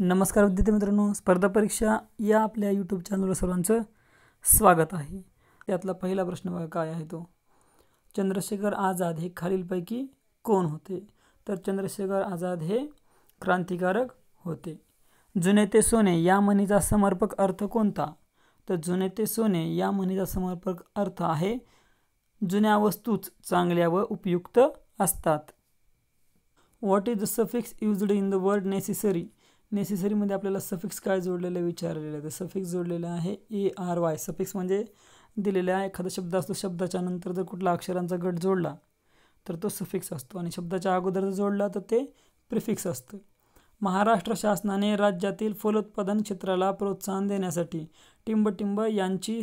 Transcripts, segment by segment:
नमस्कार विद्यार्थी मित्रांनो स्पर्धा परीक्षा या आपल्या यूट्यूब चॅनलवर सर्वांचं स्वागत आहे त्यातला पहिला प्रश्न बघा काय आहे तो चंद्रशेखर आझाद हे खालीलपैकी कोण होते तर चंद्रशेखर आझाद हे क्रांतिकारक होते जुने ते सोने या म्हणीचा समर्पक अर्थ कोणता तर जुने ते सोने या म्हणीचा समर्पक अर्थ आहे जुन्या वस्तूच चांगल्या व उपयुक्त असतात what is the suffix used in the word necessary नेसेसरीमध्ये आपल्याला सफिक्स काय जोडलेलं आहे विचारलेलं आहे तर सफिक्स जोडलेलं आहे ए आर वाय सफिक्स म्हणजे दिलेला एखादा शब्द असतो शब्दाच्या नंतर जर कुठला अक्षरांचा गट जोडला तर तो सफिक्स असतो आणि शब्दाच्या अगोदर जर जोडला तर ते प्रिफिक्स असतं महाराष्ट्र शासनाने राज्यातील फलोत्पादन क्षेत्राला प्रोत्साहन देण्यासाठी टिंबटिंब यांची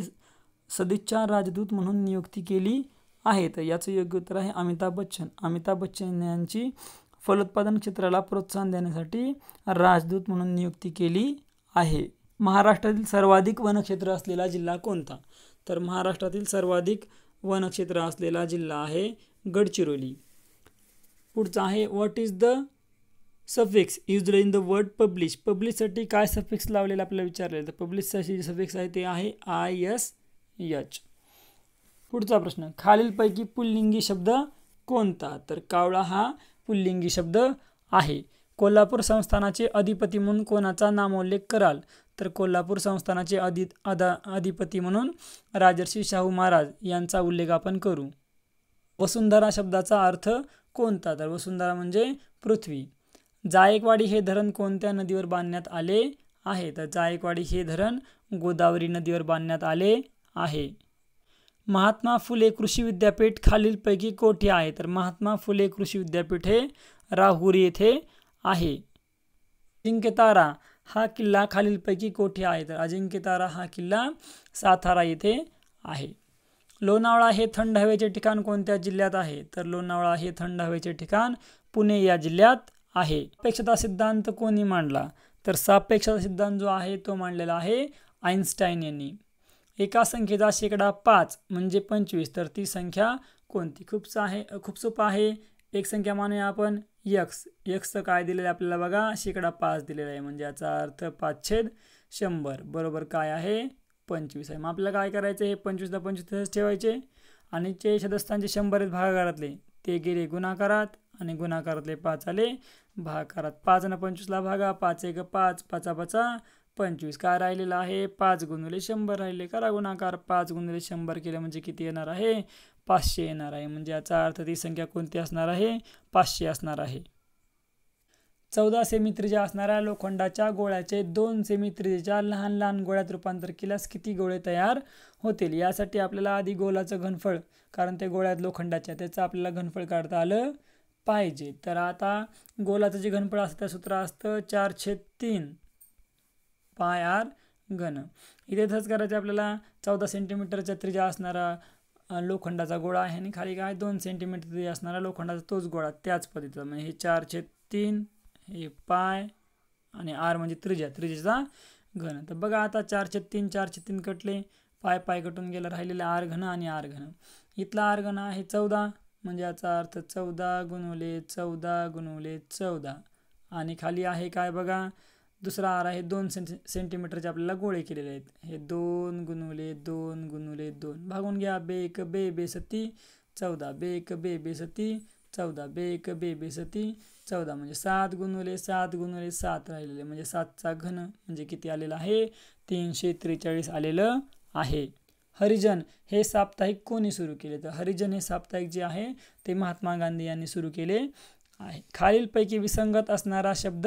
सदिच्छा राजदूत म्हणून नियुक्ती केली आहे तर याचं योग्य उत्तर आहे अमिताभ बच्चन अमिताभ बच्चन यांची फलोत्पादन क्षेत्राला प्रोत्साहन देण्यासाठी राजदूत म्हणून नियुक्ती केली आहे महाराष्ट्रातील सर्वाधिक वनक्षेत्र असलेला जिल्हा कोणता तर महाराष्ट्रातील सर्वाधिक वनक्षेत्र असलेला जिल्हा आहे गडचिरोली पुढचा आहे what is the suffix use in the word publish पब्लिशसाठी काय सफिक्स लावलेलं आपल्याला विचारलेलं तर पब्लिशसाठी जे सफिक्स आहे ते आहे आय एस यच पुढचा प्रश्न खालीलपैकी पुल्लिंगी शब्द कोणता तर कावळा हा पुल्लिंगी शब्द आहे कोल्हापूर संस्थानाचे अधिपती म्हणून कोणाचा नामोल्लेख कराल तर कोल्हापूर संस्थानाचे अधि अदा अधिपती म्हणून राजर्षी शाहू महाराज यांचा उल्लेख आपण करू वसुंधरा शब्दाचा अर्थ कोणता तर वसुंधरा म्हणजे पृथ्वी जायकवाडी हे धरण कोणत्या नदीवर बांधण्यात आले आहे तर जायकवाडी हे धरण गोदावरी नदीवर बांधण्यात आले आहे महात्मा फुले कृषी विद्यापीठ खालीलपैकी कोठे आहे तर महात्मा फुले कृषी विद्यापीठ हे राहुरी येथे आहे अजिंक्यतारा हा किल्ला खालीलपैकी कोठे आहे तर अजिंक्यतारा हा किल्ला सातारा येथे आहे लोणावळा हे थंड हवेचे ठिकाण कोणत्या जिल्ह्यात आहे तर लोणावळा हे थंड हवेचे ठिकाण पुणे या जिल्ह्यात आहे अपेक्षता सिद्धांत कोणी मांडला तर सापेक्षता सिद्धांत जो आहे तो मांडलेला आहे आईन्स्टाईन यांनी एका संख्येचा शेकडा पाच म्हणजे पंचवीस तर ती संख्या कोणती खूप सा आहे खूप सोपं आहे एक संख्या मानूया आपण यक्स यक्सचं काय दिलेलं आहे आपल्याला बघा शेकडा पाच दिलेला आहे म्हणजे याचा अर्थ पाच छेद शंभर बरोबर काय आहे पंचवीस आहे मग आपल्याला काय करायचं हे पंचवीसला पंचवीस तसंच ठेवायचे आणि जे सदस्यांचे शंभर आहेत भागाकारातले ते गेले गुणाकारात आणि गुणाकारातले पाच आले भागाकारात पाच आणि पंचवीसला भागा पाच एक पाच पाचा पाचा पंचवीस का राहिलेला आहे पाच गुणले शंभर राहिले करा गुणाकार पाच गुणले शंभर केले म्हणजे किती येणार आहे पाचशे येणार आहे म्हणजे याचा अर्थ ती संख्या कोणती असणार आहे पाचशे असणार आहे चौदा सेमी त्रिजा असणाऱ्या लोखंडाच्या गोळ्याचे दोन सेमी त्रिजेच्या लहान लहान गोळ्यात रूपांतर केल्यास किती गोळे तयार होतील यासाठी आपल्याला आधी गोलाचं घनफळ कारण ते गोळ्यात लोखंडाच्या त्याचं आपल्याला घनफळ काढता आलं पाहिजे तर आता गोलाचं जे घनफळ असतं त्या सूत्र असतं चारशे तीन पाय आर घन इथे धस करायचं आपल्याला चौदा सेंटीमीटरच्या त्रिजा असणारा लोखंडाचा गोळा आहे आणि खाली काय दोन सेंटीमीटर त्रिजा असणारा लोखंडाचा तोच गोळा त्याच पद्धतीचा म्हणजे हे चार छेद तीन हे पाय आणि आर म्हणजे त्रिजा त्रिजेचा घन तर बघा आता चारशे तीन चारशे तीन कटले पाय पाय कटून गेला राहिलेले आर घन आणि आर घन इथला आर घन आहे चौदा म्हणजे याचा अर्थ चौदा गुणवले चौदा गुणवले चौदा आणि खाली आहे काय बघा दुसरा आर आहे दोन सेंटी सेंटीमीटरचे आपल्याला गोळे केलेले आहेत हे दोन गुणवले दोन गुणुले दोन भागून घ्या बे एक बे बेसती चौदा बे एक बे बेसती चौदा बे एक बे बेसती चौदा म्हणजे सात गुणवले सात गुणुले सात राहिलेले म्हणजे सातचा घन म्हणजे किती आलेला आहे तीनशे त्रेचाळीस आलेलं आहे हरिजन हे साप्ताहिक कोणी सुरू केले तर हरिजन हे साप्ताहिक जे आहे ते महात्मा गांधी यांनी सुरू केले आहे खालीलपैकी विसंगत असणारा शब्द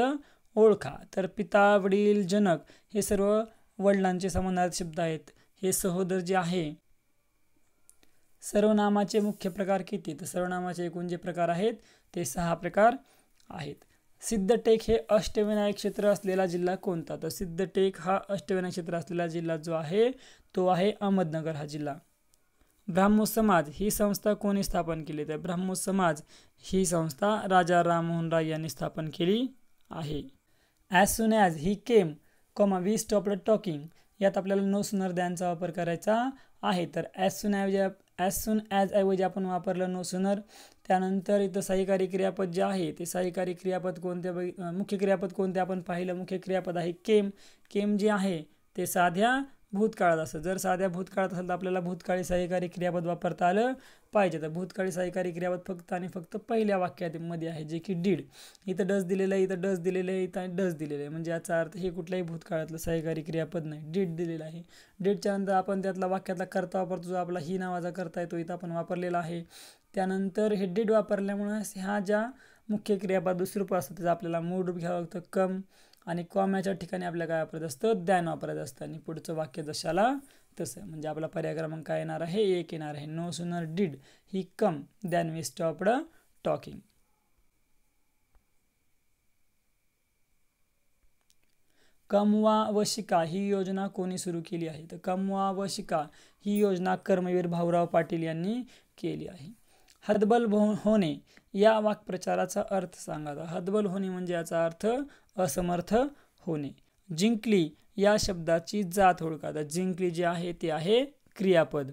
ओळखा तर पिता वडील जनक हे सर्व वडिलांचे समानार्थी शब्द आहेत हे सहोदर जे आहे सर्वनामाचे मुख्य प्रकार किती तर सर्वनामाचे एकूण जे प्रकार आहेत ते सहा प्रकार आहेत सिद्धटेक हे अष्टविनायक क्षेत्र असलेला जिल्हा कोणता तर सिद्धटेक हा अष्टविनायक क्षेत्र असलेला जिल्हा जो आहे तो आहे अहमदनगर हा जिल्हा ब्राह्मो समाज ही संस्था कोणी स्थापन केली तर ब्राह्मो समाज ही संस्था राजा राममोहन राय यांनी स्थापन केली आहे as soon as he came comma we stop talking यात आपल्याला नो सुनर दॅनचा वापर करायचा आहे तर as soon as as soon as ऐवजी आपण वापरलं नो सुनर त्यानंतर इथं सहकारी क्रियापद जे आहे ते सहकारी क्रियापद कोणते मुख्य क्रियापद कोणते आपण पाहिलं मुख्य क्रियापद आहे केम केम जे आहे ते साध्या भूतकाळात असं जर साध्या भूतकाळात असेल तर आपल्याला भूतकाळी सहकारी क्रियापद वापरता आलं पाहिजे तर भूतकाळी सहकारी क्रियापद फक्त आणि फक्त पहिल्या वाक्यामध्ये आहे जे की डीड इथं डस दिलेलं आहे इथं डस दिलेलं आहे इथं डस दिलेलं आहे म्हणजे याचा अर्थ हे कुठल्याही भूतकाळातलं सहकारी क्रियापद नाही डीड दिलेलं आहे डीडच्या नंतर आपण त्यातला वाक्यातला करता वापरतो जो आपला ही नावाचा करता येतो इथं आपण वापरलेला आहे त्यानंतर हे डीड वापरल्यामुळे ह्या ज्या मुख्य क्रियापद दुसरं रूप असतं त्याचा आपल्याला मूळ रूप घ्यावं लागतं कम आणि कॉम्याच्या ठिकाणी आपल्याला काय वापरत असतं दॅन वापरत असतं आणि पुढचं वाक्य जशाला तसं म्हणजे आपला पर्याय क्रमांक काय येणार आहे एक येणार आहे no sooner did he come than we stopped talking कमवा व शिका ही योजना कोणी सुरू केली आहे तर कमवा व शिका ही योजना कर्मवीर भाऊराव पाटील यांनी केली आहे हदबल हो-, होणे या वाक्प्रचाराचा अर्थ सांगा हदबल होणे म्हणजे याचा अर्थ असमर्थ होणे जिंकली या शब्दाची जात ओळखा जिंकली जी आहे ती आहे क्रियापद